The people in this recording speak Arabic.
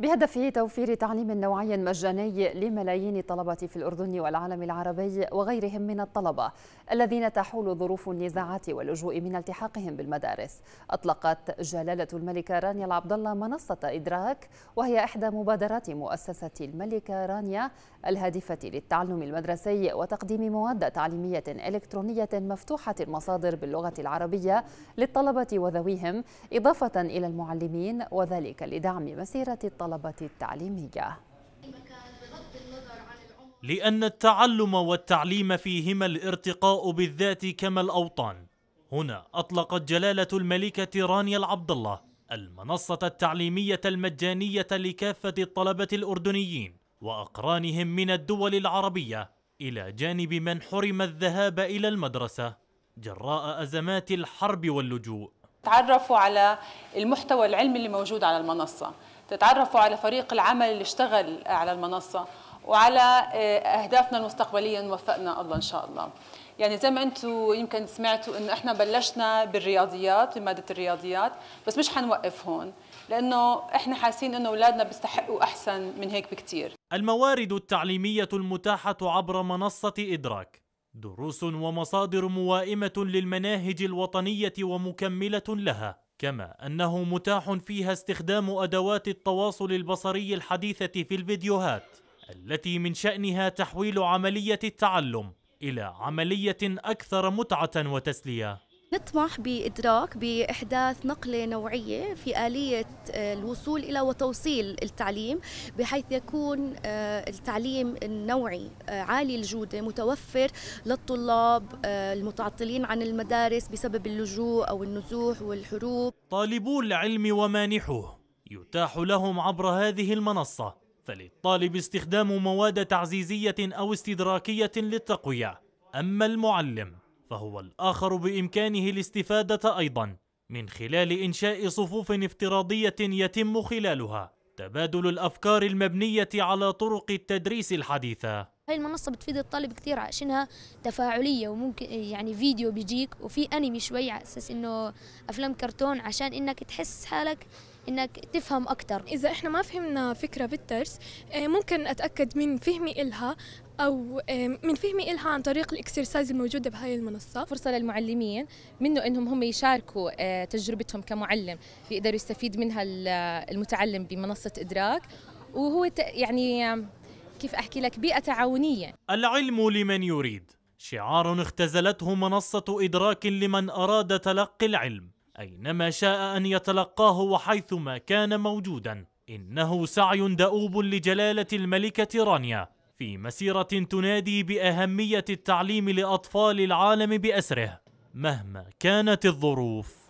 بهدف توفير تعليم نوعي مجاني لملايين الطلبة في الأردن والعالم العربي وغيرهم من الطلبة الذين تحول ظروف النزاعات واللجوء من التحاقهم بالمدارس أطلقت جلالة الملكة رانيا العبد الله منصة إدراك وهي إحدى مبادرات مؤسسة الملكة رانيا الهادفة للتعلم المدرسي وتقديم مواد تعليمية إلكترونية مفتوحة المصادر باللغة العربية للطلبة وذويهم إضافة إلى المعلمين وذلك لدعم مسيرة الطلبة الطلبة التعليمية لأن التعلم والتعليم فيهما الارتقاء بالذات كما الأوطان هنا أطلقت جلالة الملكة رانيا العبد الله المنصة التعليمية المجانية لكافة الطلبة الأردنيين وأقرانهم من الدول العربية إلى جانب من حرم الذهاب إلى المدرسة جراء أزمات الحرب واللجوء تعرفوا على المحتوى العلمي اللي موجود على المنصة تتعرفوا على فريق العمل اللي اشتغل على المنصة وعلى آه، أهدافنا المستقبلية نوفقنا الله إن شاء الله يعني زي ما انتم يمكن سمعتوا انه احنا بلشنا بالرياضيات بماده الرياضيات بس مش حنوقف هون لانه احنا حاسين انه اولادنا بيستحقوا احسن من هيك بكثير الموارد التعليميه المتاحه عبر منصه ادراك دروس ومصادر موائمه للمناهج الوطنيه ومكمله لها كما أنه متاح فيها استخدام أدوات التواصل البصري الحديثة في الفيديوهات التي من شأنها تحويل عملية التعلم إلى عملية أكثر متعة وتسلية نطمح بإدراك بإحداث نقلة نوعية في آلية آه، الوصول إلى وتوصيل التعليم بحيث يكون آه، التعليم النوعي آه، عالي الجودة متوفر للطلاب المتعطلين عن المدارس بسبب اللجوء أو النزوح والحروب طالبو العلم ومانحوه يتاح لهم عبر هذه المنصة فللطالب استخدام مواد تعزيزية أو استدراكية للتقوية أما المعلم فهو الآخر بإمكانه الاستفادة أيضا من خلال إنشاء صفوف افتراضية يتم خلالها تبادل الأفكار المبنية على طرق التدريس الحديثة هاي المنصة بتفيد الطالب كثير عشانها تفاعلية وممكن يعني فيديو بيجيك وفي أنمي شوي على أساس إنه أفلام كرتون عشان إنك تحس حالك انك تفهم اكثر اذا احنا ما فهمنا فكره بالدرس آه، ممكن اتاكد من فهمي الها او آه، من فهمي الها عن طريق الاكسرسايز الموجوده بهاي المنصه فرصه للمعلمين منه انهم هم يشاركوا آه، تجربتهم كمعلم يقدروا يستفيد منها المتعلم بمنصه ادراك وهو يعني كيف احكي لك بيئه تعاونيه العلم لمن يريد شعار اختزلته منصه ادراك لمن اراد تلقي العلم أينما شاء أن يتلقاه وحيثما كان موجودا إنه سعي دؤوب لجلالة الملكة رانيا في مسيرة تنادي بأهمية التعليم لأطفال العالم بأسره مهما كانت الظروف